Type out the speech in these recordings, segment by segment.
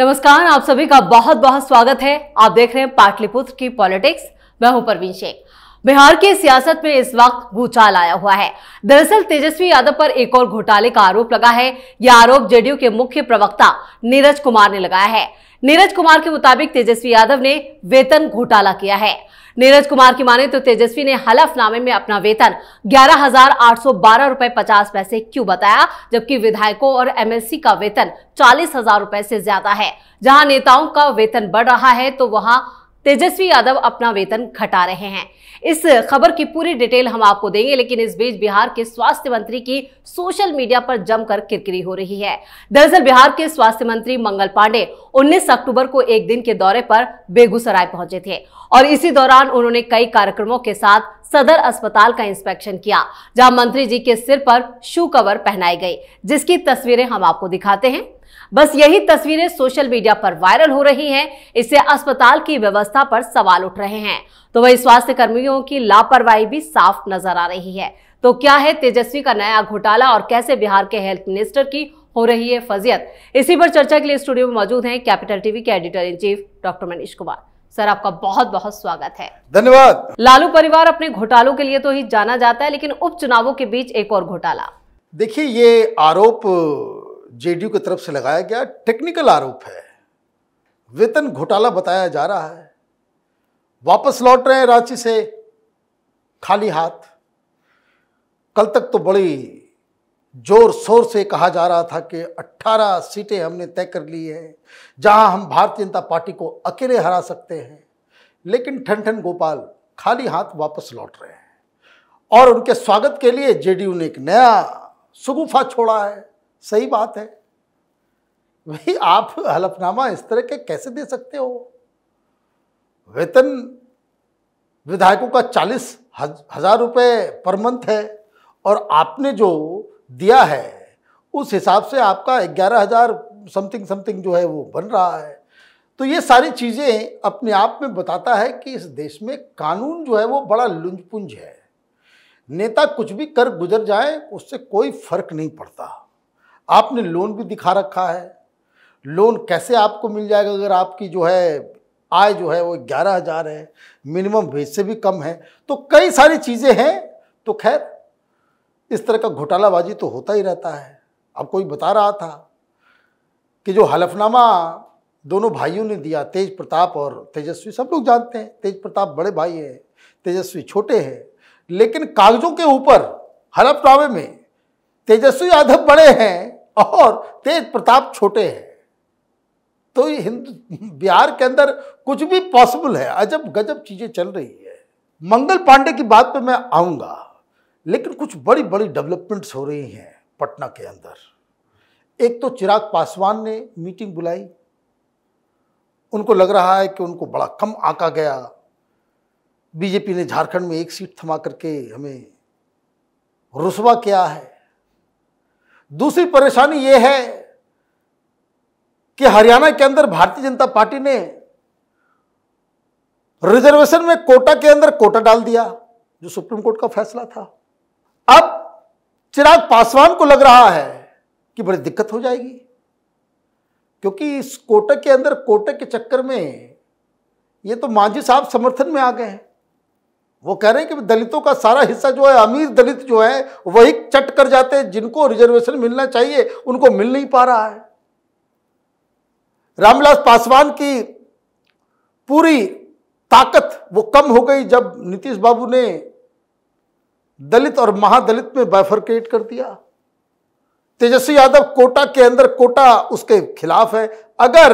नमस्कार आप सभी का बहुत बहुत स्वागत है आप देख रहे हैं पाटलिपुत्र की पॉलिटिक्स मैं हूं परवीन शेख बिहार की सियासत में इस वक्त भूचाल आया हुआ है दरअसल तेजस्वी यादव पर एक और घोटाले का आरोप लगा है यह आरोप जेडीयू के मुख्य प्रवक्ता नीरज कुमार ने लगाया है नीरज कुमार के मुताबिक तेजस्वी यादव ने वेतन घोटाला किया है नीरज कुमार की माने तो तेजस्वी ने हलफनामे में अपना वेतन ग्यारह हजार आठ पैसे क्यों बताया जबकि विधायकों और एमएलसी का वेतन चालीस हजार रुपए से ज्यादा है जहां नेताओं का वेतन बढ़ रहा है तो वहां तेजस्वी यादव अपना वेतन घटा रहे हैं इस खबर की पूरी डिटेल हम आपको देंगे लेकिन इस बीच बिहार के स्वास्थ्य मंत्री की सोशल मीडिया पर जमकर किरकिरी हो रही है दरअसल बिहार के स्वास्थ्य मंत्री मंगल पांडे 19 अक्टूबर को एक दिन के दौरे पर बेगूसराय पहुंचे थे और इसी दौरान उन्होंने कई कार्यक्रमों के साथ सदर अस्पताल का इंस्पेक्शन किया जहां मंत्री जी के सिर पर शू कवर पहनाई गई जिसकी तस्वीरें हम आपको दिखाते हैं बस यही तस्वीरें सोशल मीडिया पर वायरल हो रही हैं इससे अस्पताल की व्यवस्था पर सवाल उठ रहे हैं तो वही स्वास्थ्य कर्मियों की लापरवाही भी साफ नजर आ रही है तो क्या है तेजस्वी का नया घोटाला और कैसे बिहार के हेल्थ मिनिस्टर की हो रही है फजियत इसी पर चर्चा के लिए स्टूडियो में मौजूद हैं कैपिटल टीवी के editor in chief doctor Manish Kumar sir आपका बहुत बहुत स्वागत है धन्यवाद लालू परिवार अपने घोटालों के लिए तो ही जाना जाता है लेकिन उपचुनावों के बीच एक और घोटाला देखिए ये आरोप जेडीयू की तरफ से लगाया गया टेक्निकल आरोप है वेतन घोटाला बताया जा रहा है वापस लौट रहे हैं रांची से खाली हाथ कल तक तो बड़ी जोर शोर से कहा जा रहा था कि 18 सीटें हमने तय कर ली हैं जहां हम भारतीय जनता पार्टी को अकेले हरा सकते हैं लेकिन ठन ठन गोपाल खाली हाथ वापस लौट रहे हैं और उनके स्वागत के लिए जेडीयू ने एक नया सुगुफा छोड़ा है सही बात है भाई आप हलफनामा इस तरह के कैसे दे सकते हो वेतन विधायकों का चालीस हजार रुपये पर मंथ है और आपने जो दिया है उस हिसाब से आपका ग्यारह हजार समथिंग समथिंग जो है वो बन रहा है तो ये सारी चीज़ें अपने आप में बताता है कि इस देश में कानून जो है वो बड़ा लुंजपुंज है नेता कुछ भी कर गुजर जाए उससे कोई फर्क नहीं पड़ता आपने लोन भी दिखा रखा है लोन कैसे आपको मिल जाएगा अगर आपकी जो है आय जो है वो ग्यारह हज़ार है मिनिमम वेज से भी कम है तो कई सारी चीज़ें हैं तो खैर इस तरह का घोटालाबाजी तो होता ही रहता है अब कोई बता रहा था कि जो हलफनामा दोनों भाइयों ने दिया तेज प्रताप और तेजस्वी सब लोग जानते हैं तेज प्रताप बड़े भाई हैं तेजस्वी छोटे हैं लेकिन कागजों के ऊपर हलफनामे में तेजस्वी यादव बड़े हैं और तेज प्रताप छोटे हैं तो ये हिंदू बिहार के अंदर कुछ भी पॉसिबल है अजब गजब चीज़ें चल रही है मंगल पांडे की बात पे मैं आऊंगा लेकिन कुछ बड़ी बड़ी डेवलपमेंट्स हो रही हैं पटना के अंदर एक तो चिराग पासवान ने मीटिंग बुलाई उनको लग रहा है कि उनको बड़ा कम आका गया बीजेपी ने झारखंड में एक सीट थमा करके हमें रुसवा किया है दूसरी परेशानी ये है कि हरियाणा के अंदर भारतीय जनता पार्टी ने रिजर्वेशन में कोटा के अंदर कोटा डाल दिया जो सुप्रीम कोर्ट का फैसला था अब चिराग पासवान को लग रहा है कि बड़ी दिक्कत हो जाएगी क्योंकि इस कोटा के अंदर कोटे के चक्कर में ये तो मांझी साहब समर्थन में आ गए हैं वो कह रहे हैं कि दलितों का सारा हिस्सा जो है अमीर दलित जो है वही चट कर जाते हैं जिनको रिजर्वेशन मिलना चाहिए उनको मिल नहीं पा रहा है रामविलास पासवान की पूरी ताकत वो कम हो गई जब नीतीश बाबू ने दलित और महादलित में क्रिएट कर दिया तेजस्वी यादव कोटा के अंदर कोटा उसके खिलाफ है अगर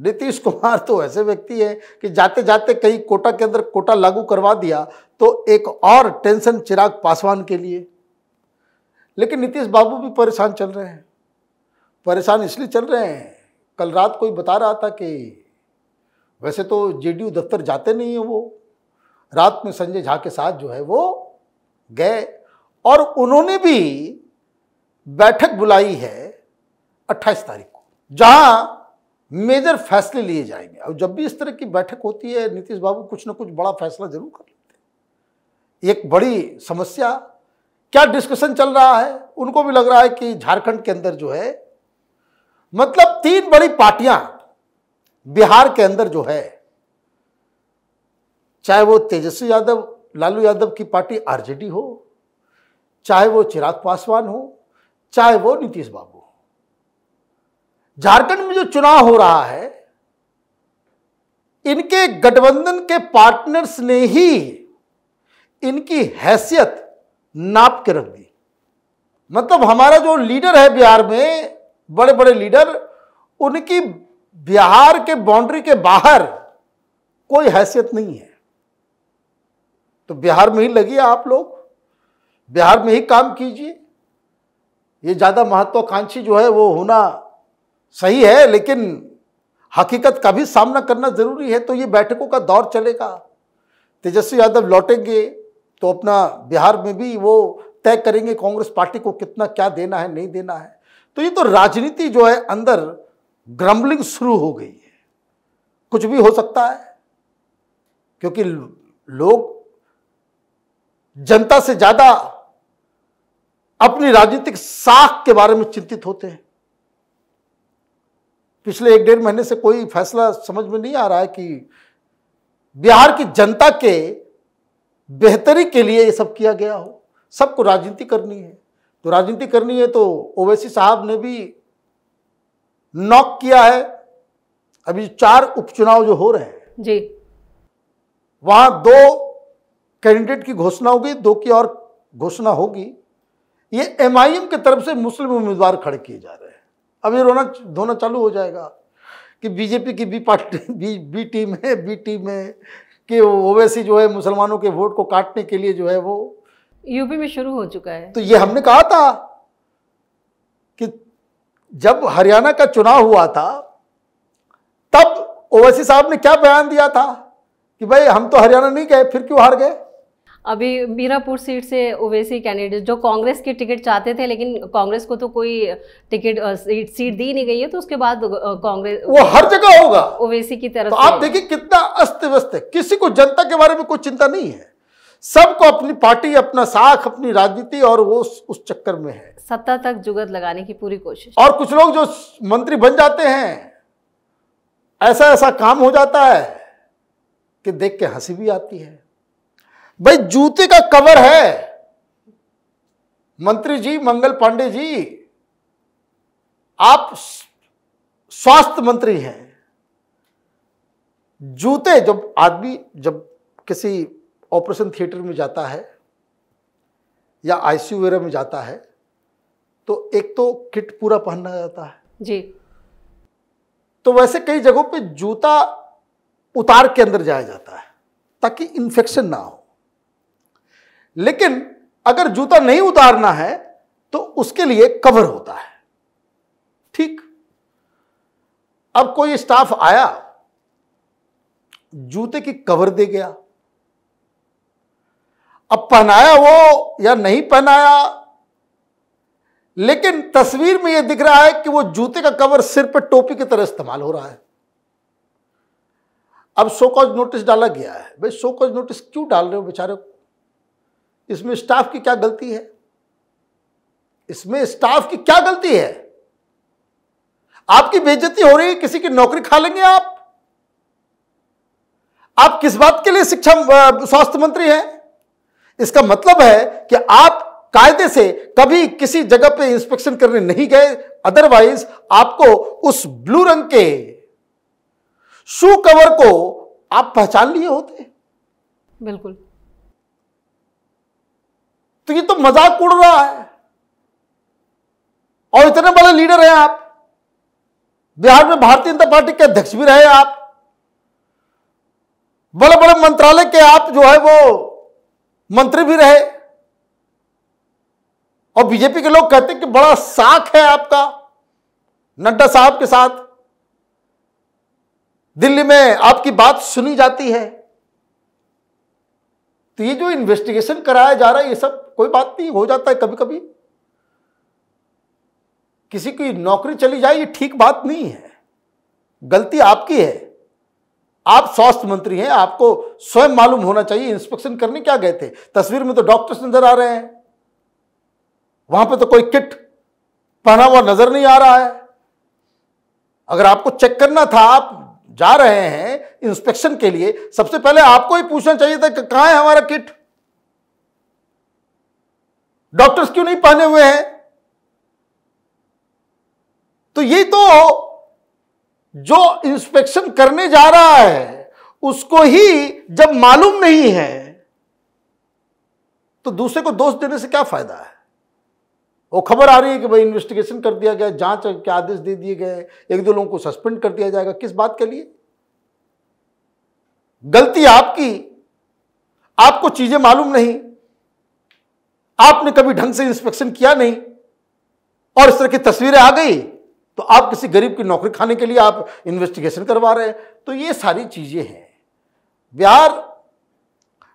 नीतीश कुमार तो ऐसे व्यक्ति है कि जाते जाते कहीं कोटा के अंदर कोटा लागू करवा दिया तो एक और टेंशन चिराग पासवान के लिए लेकिन नीतीश बाबू भी परेशान चल रहे हैं परेशान इसलिए चल रहे हैं कल रात कोई बता रहा था कि वैसे तो जेडीयू दफ्तर जाते नहीं है वो रात में संजय झा के साथ जो है वो गए और उन्होंने भी बैठक बुलाई है 28 तारीख को जहां मेजर फैसले लिए जाएंगे और जब भी इस तरह की बैठक होती है नीतीश बाबू कुछ ना कुछ बड़ा फैसला जरूर कर लेते हैं एक बड़ी समस्या क्या डिस्कशन चल रहा है उनको भी लग रहा है कि झारखंड के अंदर जो है मतलब तीन बड़ी पार्टियां बिहार के अंदर जो है चाहे वो तेजस्वी यादव लालू यादव की पार्टी आरजेडी हो चाहे वो चिराग पासवान हो चाहे वो नीतीश बाबू झारखंड में जो चुनाव हो रहा है इनके गठबंधन के पार्टनर्स ने ही इनकी हैसियत नाप के रख दी मतलब हमारा जो लीडर है बिहार में बड़े बड़े लीडर उनकी बिहार के बाउंड्री के बाहर कोई हैसियत नहीं है तो बिहार में ही लगी आप लोग बिहार में ही काम कीजिए ये ज़्यादा महत्वाकांक्षी जो है वो होना सही है लेकिन हकीकत का भी सामना करना ज़रूरी है तो ये बैठकों का दौर चलेगा तेजस्वी यादव लौटेंगे तो अपना बिहार में भी वो तय करेंगे कांग्रेस पार्टी को कितना क्या देना है नहीं देना है तो ये तो राजनीति जो है अंदर ग्रम्बलिंग शुरू हो गई है कुछ भी हो सकता है क्योंकि लोग जनता से ज़्यादा अपनी राजनीतिक साख के बारे में चिंतित होते हैं पिछले एक डेढ़ महीने से कोई फैसला समझ में नहीं आ रहा है कि बिहार की जनता के बेहतरी के लिए ये सब किया गया हो सबको राजनीति करनी है तो राजनीति करनी है तो ओवैसी साहब ने भी नॉक किया है अभी चार उपचुनाव जो हो रहे हैं जी वहां दो कैंडिडेट की घोषणा होगी दो की और घोषणा होगी ये एमआईएम की तरफ से मुस्लिम उम्मीदवार खड़े किए जा रहे हैं अब ये रोना धोना चालू हो जाएगा कि बीजेपी की B party B B team है बी टीम है कि ओवैसी जो है मुसलमानों के वोट को काटने के लिए जो है वो यूपी में शुरू हो चुका है तो ये हमने कहा था कि जब हरियाणा का चुनाव हुआ था तब ओवैसी साहब ने क्या बयान दिया था कि भाई हम तो हरियाणा नहीं गए फिर क्यों हार गए अभी मीरापुर सीट से ओवैसी कैंडिडेट जो कांग्रेस की टिकट चाहते थे लेकिन कांग्रेस को तो कोई टिकट सीट, सीट दी नहीं गई है तो उसके बाद कांग्रेस वो हर जगह होगा ओवैसी की तरफ तो आप देखिए कितना अस्त व्यस्त है किसी को जनता के बारे में कोई चिंता नहीं है सबको अपनी पार्टी अपना साख अपनी राजनीति और वो उस चक्कर में है सत्ता तक जुगत लगाने की पूरी कोशिश और कुछ लोग जो मंत्री बन जाते हैं ऐसा ऐसा काम हो जाता है कि देख के हंसी भी आती है भाई जूते का कवर है मंत्री जी मंगल पांडे जी आप स्वास्थ्य मंत्री हैं जूते जब आदमी जब किसी ऑपरेशन थिएटर में जाता है या आईसीयू वगैरह में जाता है तो एक तो किट पूरा पहनना जाता है जी तो वैसे कई जगहों पे जूता उतार के अंदर जाया जाता है ताकि इन्फेक्शन ना हो लेकिन अगर जूता नहीं उतारना है तो उसके लिए कवर होता है ठीक अब कोई स्टाफ आया जूते की कवर दे गया अब पहनाया वो या नहीं पहनाया लेकिन तस्वीर में यह दिख रहा है कि वो जूते का कवर सिर पर टोपी की तरह इस्तेमाल हो रहा है अब शोकॉज नोटिस डाला गया है भाई शोकॉज नोटिस क्यों डाल रहे हो बेचारे इसमें स्टाफ की क्या गलती है इसमें स्टाफ की क्या गलती है आपकी बेइज्जती हो रही है किसी की नौकरी खा लेंगे आप आप किस बात के लिए शिक्षा स्वास्थ्य मंत्री हैं इसका मतलब है कि आप कायदे से कभी किसी जगह पे इंस्पेक्शन करने नहीं गए अदरवाइज आपको उस ब्लू रंग के शू कवर को आप पहचान लिए होते बिल्कुल तो ये तो मजाक उड़ रहा है और इतने बड़े लीडर हैं आप बिहार में भारतीय जनता पार्टी के अध्यक्ष भी रहे आप बड़े बड़े मंत्रालय के आप जो है वो मंत्री भी रहे और बीजेपी के लोग कहते कि बड़ा साख है आपका नड्डा साहब के साथ दिल्ली में आपकी बात सुनी जाती है तो ये जो इन्वेस्टिगेशन कराया जा रहा है ये सब कोई बात नहीं हो जाता है कभी कभी किसी की नौकरी चली जाए ये ठीक बात नहीं है गलती आपकी है आप स्वास्थ्य मंत्री हैं आपको स्वयं मालूम होना चाहिए इंस्पेक्शन करने क्या गए थे तस्वीर में तो डॉक्टर्स नजर आ रहे हैं वहां पे तो कोई किट पहना हुआ नजर नहीं आ रहा है अगर आपको चेक करना था आप जा रहे हैं इंस्पेक्शन के लिए सबसे पहले आपको ही पूछना चाहिए था कि कहां है हमारा किट डॉक्टर्स क्यों नहीं पहने हुए हैं तो ये तो जो इंस्पेक्शन करने जा रहा है उसको ही जब मालूम नहीं है तो दूसरे को दोष देने से क्या फायदा है वो खबर आ रही है कि भाई इन्वेस्टिगेशन कर दिया गया जांच के आदेश दे दिए गए एक दो लोगों को सस्पेंड कर दिया जाएगा किस बात के लिए गलती आपकी आपको चीजें मालूम नहीं आपने कभी ढंग से इंस्पेक्शन किया नहीं और इस तरह की तस्वीरें आ गई तो आप किसी गरीब की नौकरी खाने के लिए आप इन्वेस्टिगेशन करवा रहे हैं तो ये सारी चीजें हैं बिहार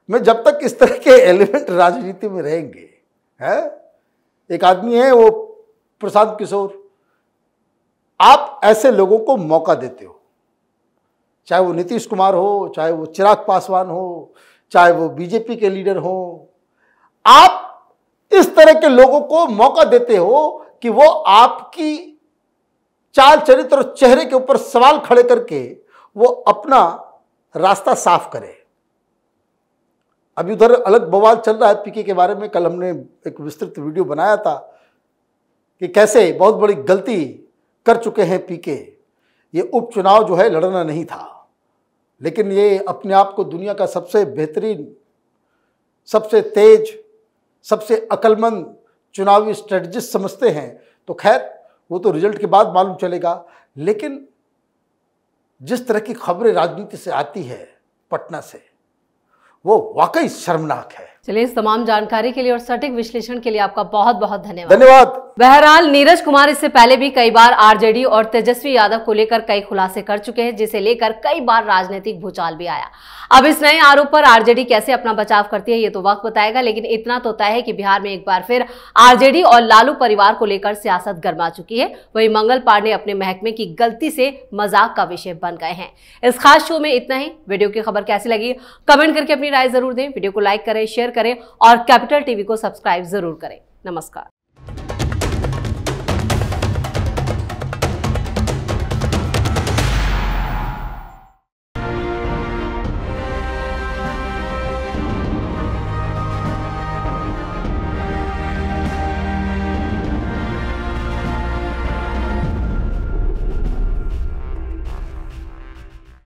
में जब तक इस तरह के एलिमेंट राजनीति में रहेंगे है एक आदमी है वो प्रसाद किशोर आप ऐसे लोगों को मौका देते हो चाहे वो नीतीश कुमार हो चाहे वो चिराग पासवान हो चाहे वो बीजेपी के लीडर हो आप इस तरह के लोगों को मौका देते हो कि वो आपकी चाल चरित्र और चेहरे के ऊपर सवाल खड़े करके वो अपना रास्ता साफ करे अभी उधर अलग बवाल चल रहा है पीके के बारे में कल हमने एक विस्तृत वीडियो बनाया था कि कैसे बहुत बड़ी गलती कर चुके हैं पीके ये उपचुनाव जो है लड़ना नहीं था लेकिन ये अपने आप को दुनिया का सबसे बेहतरीन सबसे तेज सबसे अकलमंद चुनावी स्ट्रेटजिस्ट समझते हैं तो खैर वो तो रिजल्ट के बाद मालूम चलेगा लेकिन जिस तरह की खबरें राजनीति से आती है पटना से वो वाकई शर्मनाक है चलिए इस तमाम जानकारी के लिए और सटीक विश्लेषण के लिए आपका बहुत बहुत धन्यवाद धन्यवाद बहरहाल नीरज कुमार इससे पहले भी कई बार आरजेडी और तेजस्वी यादव को लेकर कई खुलासे कर चुके हैं जिसे लेकर कई बार राजनीतिक भूचाल भी आया अब इस नए आरोप पर आरजेडी कैसे अपना बचाव करती है ये तो वक्त बताएगा लेकिन इतना तो तय है कि बिहार में एक बार फिर आरजेडी और लालू परिवार को लेकर सियासत गर्मा चुकी है वही मंगल पांडे अपने महकमे की गलती से मजाक का विषय बन गए हैं इस खास शो में इतना ही वीडियो की खबर कैसी लगी कमेंट करके अपनी राय जरूर दें वीडियो को लाइक करें शेयर करें और कैपिटल टीवी को सब्सक्राइब जरूर करें नमस्कार